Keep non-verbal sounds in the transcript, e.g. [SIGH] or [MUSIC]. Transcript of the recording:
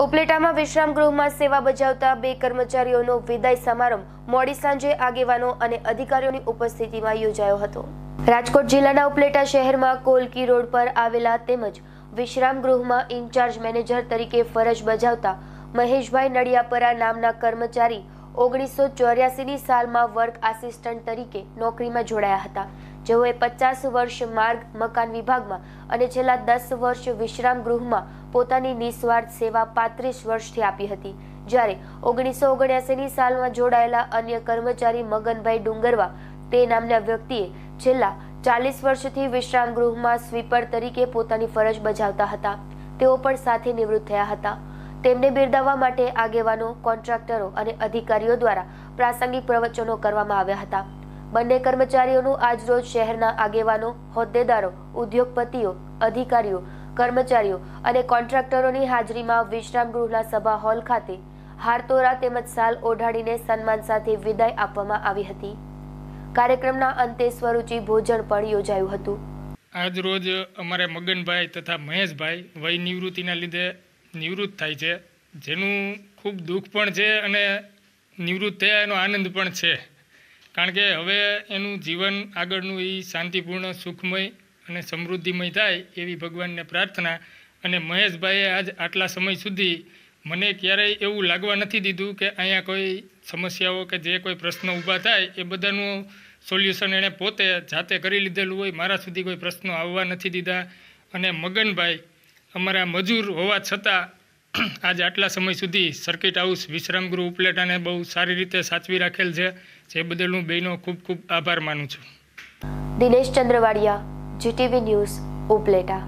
ઉપલેટામાં વિશ્રામ ગૃહમાં સેવા બજાવતા બે કર્મચારીઓનો વિદાય સમારંભ મોડી સાંજે આગેવાનો અને અધિકારીઓની ઉપસ્થિતિમાં યોજાયો હતો રાજકોટ જિલ્લાના ઉપલેટા શહેરમાં કોલકી રોડ પર આવેલા તેમજ વિશ્રામ ગૃહમાં ઇન્ચાર્જ મેનેજર તરીકે ફરજ બજાવતા મહેશભાઈ નડિયાપરા નામના કર્મચારી ઓગણીસો ચોર્યાસીની સાલમાં વર્ક આસિસ્ટન્ટ તરીકે નોકરીમાં જોડાયા હતા જેઓએ પચાસ વર્ષ માર્ગ મકાન વિભાગમાં અને છેલ્લા દસ વર્ષ વિશ્રામ ગૃહમાં પોતાની નિસ્વાર્થ સેવા પાંત્રીસ વર્ષથી આપી હતી જ્યારે ઓગણીસો ઓગણ્યાસીની સાલમાં જોડાયેલા અન્ય કર્મચારી મગનભાઈ ડુંગરવા તે નામના વ્યક્તિએ છેલ્લા ચાલીસ વર્ષથી વિશ્રામ ગૃહમાં સ્વીપર તરીકે પોતાની ફરજ બજાવતા હતા તેઓ પણ સાથે નિવૃત્ત થયા હતા તેમને બિરદાવવા માટે આગેવાનો કોન્ટ્રાક્ટરો અને અધિકારીઓ દ્વારા પ્રાસંગિક પ્રવચનો કરવામાં આવ્યા હતા બંને કર્મચારીઓનું આજ રોજ શહેરના આગેવાનો હોદ્દેદારો ઉદ્યોગપતિઓ અધિકારીઓ કર્મચારીઓ અને કોન્ટ્રાક્ટરોની હાજરીમાં વિશ્રામ ગૃહના સભા હોલ ખાતે હારતોરા તેમજ સાલ ઓઢાડીને સન્માન સાથે વિદાય આપવામાં આવી હતી કાર્યક્રમના અંતે સ્વરૂચિ ભોજન પણ યોજાયું હતું આજરોજ અમારે મગનભાઈ તથા મહેશભાઈ વય નિવૃત્તિના લીધે નિવૃત્ત થાય છે જેનું ખૂબ દુઃખ પણ છે અને નિવૃત્ત થયા એનો આનંદ પણ છે કારણ કે હવે એનું જીવન આગળનું એ શાંતિપૂર્ણ સુખમય અને સમૃદ્ધિમય થાય એવી ભગવાનને પ્રાર્થના અને મહેશભાઈએ આજ આટલા સમય સુધી મને ક્યારેય એવું લાગવા નથી દીધું કે અહીંયા કોઈ સમસ્યાઓ કે જે કોઈ પ્રશ્ન ઊભા થાય એ બધાનું સોલ્યુશન એણે પોતે જાતે કરી લીધેલું હોય મારા સુધી કોઈ પ્રશ્નો આવવા નથી દીધા અને મગનભાઈ અમારા મજૂર હોવા છતાં [CLEARS THROAT] આજ આટલા સમય સુધી સર્કિટ હાઉસ વિશ્રામગૃહ ઉપલેટાને બહુ સારી રીતે સાચવી રાખેલ છે જે બદલ હું બેનો ખૂબ ખૂબ આભાર માનું છું દિનેશ ચંદ્રવાડિયા જીટીવી ન્યૂઝ ઉપલેટા